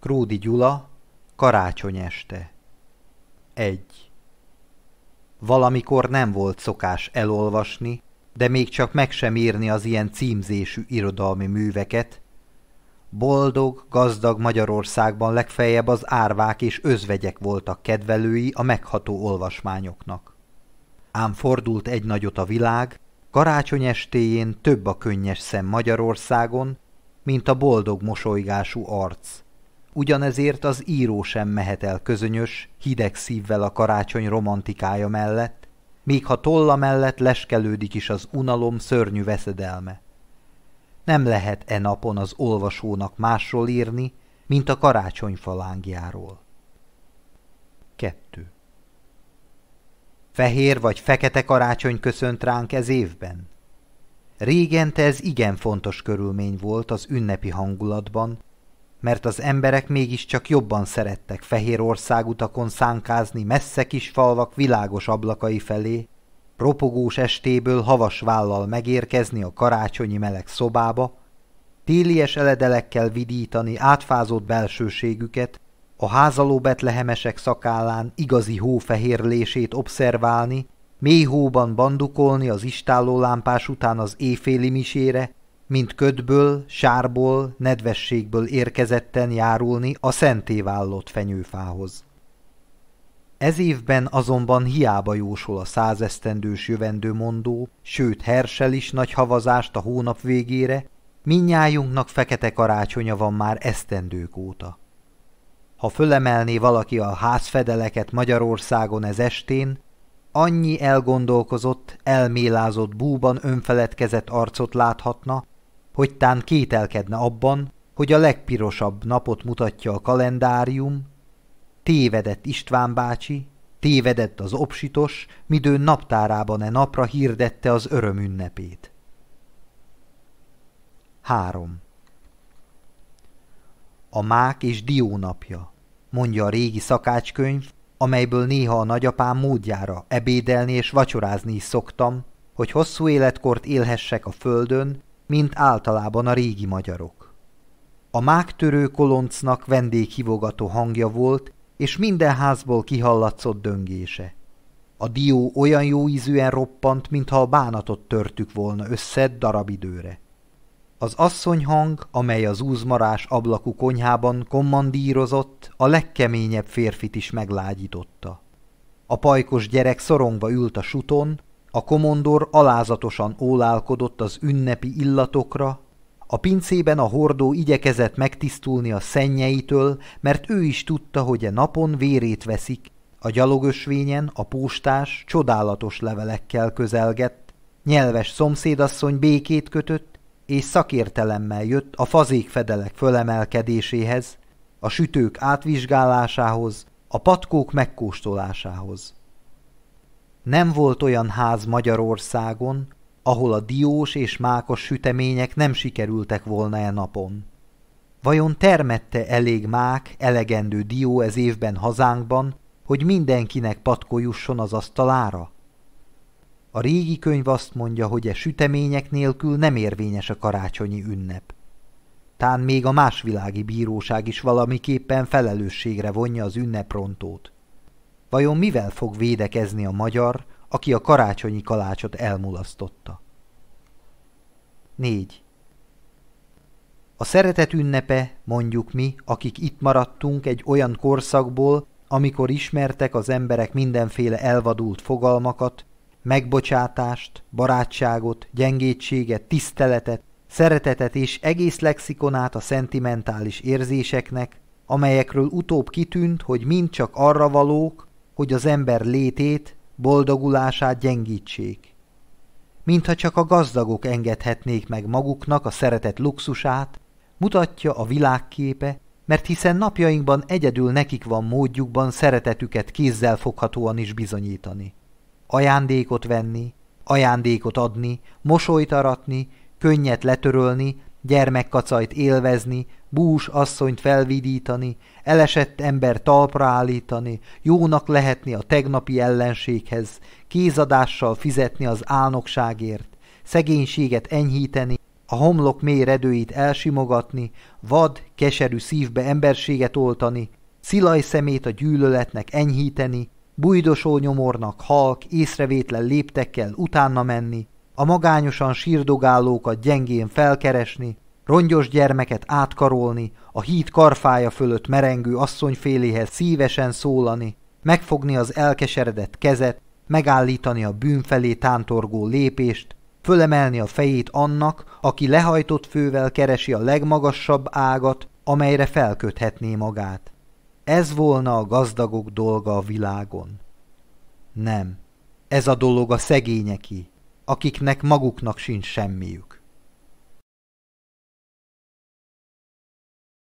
Kródi Gyula, karácsony este. 1. Valamikor nem volt szokás elolvasni, de még csak meg sem írni az ilyen címzésű irodalmi műveket. Boldog, gazdag Magyarországban legfeljebb az árvák és özvegyek voltak kedvelői a megható olvasmányoknak. Ám fordult egy nagyot a világ, karácsony estéjén több a könnyes szem Magyarországon, mint a boldog mosolygású arc – ugyanezért az író sem mehet el közönyös, hideg szívvel a karácsony romantikája mellett, még ha tolla mellett leskelődik is az unalom szörnyű veszedelme. Nem lehet e napon az olvasónak másról írni, mint a karácsony falángjáról. 2. Fehér vagy fekete karácsony köszönt ránk ez évben? Régente ez igen fontos körülmény volt az ünnepi hangulatban, mert az emberek mégiscsak jobban szerettek fehér országutakon szánkázni messze kis falvak világos ablakai felé, ropogós estéből havas vállal megérkezni a karácsonyi meleg szobába, télies eledelekkel vidítani átfázott belsőségüket, a házaló betlehemesek szakállán igazi hófehérlését obszerválni, mély hóban bandukolni az istáló lámpás után az éjféli misére, mint ködből, sárból, nedvességből érkezetten járulni a szenté vállott fenyőfához. Ez évben azonban hiába jósol a százesztendős jövendőmondó, sőt hersel is nagy havazást a hónap végére, minnyájunknak fekete karácsonya van már esztendők óta. Ha fölemelné valaki a házfedeleket Magyarországon ez estén, annyi elgondolkozott, elmélázott búban önfeledkezett arcot láthatna, hogy tán kételkedne abban, hogy a legpirosabb napot mutatja a kalendárium, tévedett István bácsi, tévedett az obsitos, midőn naptárában e napra hirdette az öröm ünnepét. 3. A mák és dió napja, mondja a régi szakácskönyv, amelyből néha a nagyapám módjára ebédelni és vacsorázni is szoktam, hogy hosszú életkort élhessek a földön, mint általában a régi magyarok. A mágtörő koloncnak vendéghivogató hangja volt, és minden házból kihallatszott döngése. A dió olyan jó ízűen roppant, mintha a bánatot törtük volna össze darab időre. Az asszonyhang, amely az úzmarás ablakú konyhában kommandírozott, a legkeményebb férfit is meglágyította. A pajkos gyerek szorongva ült a suton, a komondor alázatosan ólálkodott az ünnepi illatokra, a pincében a hordó igyekezett megtisztulni a szennyeitől, mert ő is tudta, hogy a e napon vérét veszik, a gyalogösvényen a póstás csodálatos levelekkel közelgett, nyelves szomszédasszony békét kötött, és szakértelemmel jött a fazékfedelek fölemelkedéséhez, a sütők átvizsgálásához, a patkók megkóstolásához. Nem volt olyan ház Magyarországon, ahol a diós és mákos sütemények nem sikerültek volna e napon. Vajon termette elég mák, elegendő dió ez évben hazánkban, hogy mindenkinek patkójusson az asztalára? A régi könyv azt mondja, hogy e sütemények nélkül nem érvényes a karácsonyi ünnep. Tán még a másvilági bíróság is valamiképpen felelősségre vonja az ünneprontót. Vajon mivel fog védekezni a magyar, aki a karácsonyi kalácsot elmulasztotta? 4. A szeretet ünnepe, mondjuk mi, akik itt maradtunk egy olyan korszakból, amikor ismertek az emberek mindenféle elvadult fogalmakat, megbocsátást, barátságot, gyengétséget, tiszteletet, szeretetet és egész lexikonát a szentimentális érzéseknek, amelyekről utóbb kitűnt, hogy mind csak arra valók, hogy az ember létét, boldogulását gyengítsék. Mintha csak a gazdagok engedhetnék meg maguknak a szeretet luxusát, mutatja a világképe, mert hiszen napjainkban egyedül nekik van módjukban szeretetüket kézzel foghatóan is bizonyítani. Ajándékot venni, ajándékot adni, mosolyt aratni, könnyet letörölni, gyermekkacajt élvezni, bús asszonyt felvidítani, elesett ember talpra állítani, jónak lehetni a tegnapi ellenséghez, kézadással fizetni az álnokságért, szegénységet enyhíteni, a homlok mély redőit elsimogatni, vad, keserű szívbe emberséget oltani, szilaj szemét a gyűlöletnek enyhíteni, bujdosó nyomornak halk, észrevétlen léptekkel utána menni, a magányosan sírdogálókat gyengén felkeresni, rongyos gyermeket átkarolni, a híd karfája fölött merengő asszonyféléhez szívesen szólani, megfogni az elkeseredett kezet, megállítani a bűn felé tántorgó lépést, fölemelni a fejét annak, aki lehajtott fővel keresi a legmagasabb ágat, amelyre felköthetné magát. Ez volna a gazdagok dolga a világon. Nem, ez a dolog a szegényeki akiknek maguknak sincs semmiük.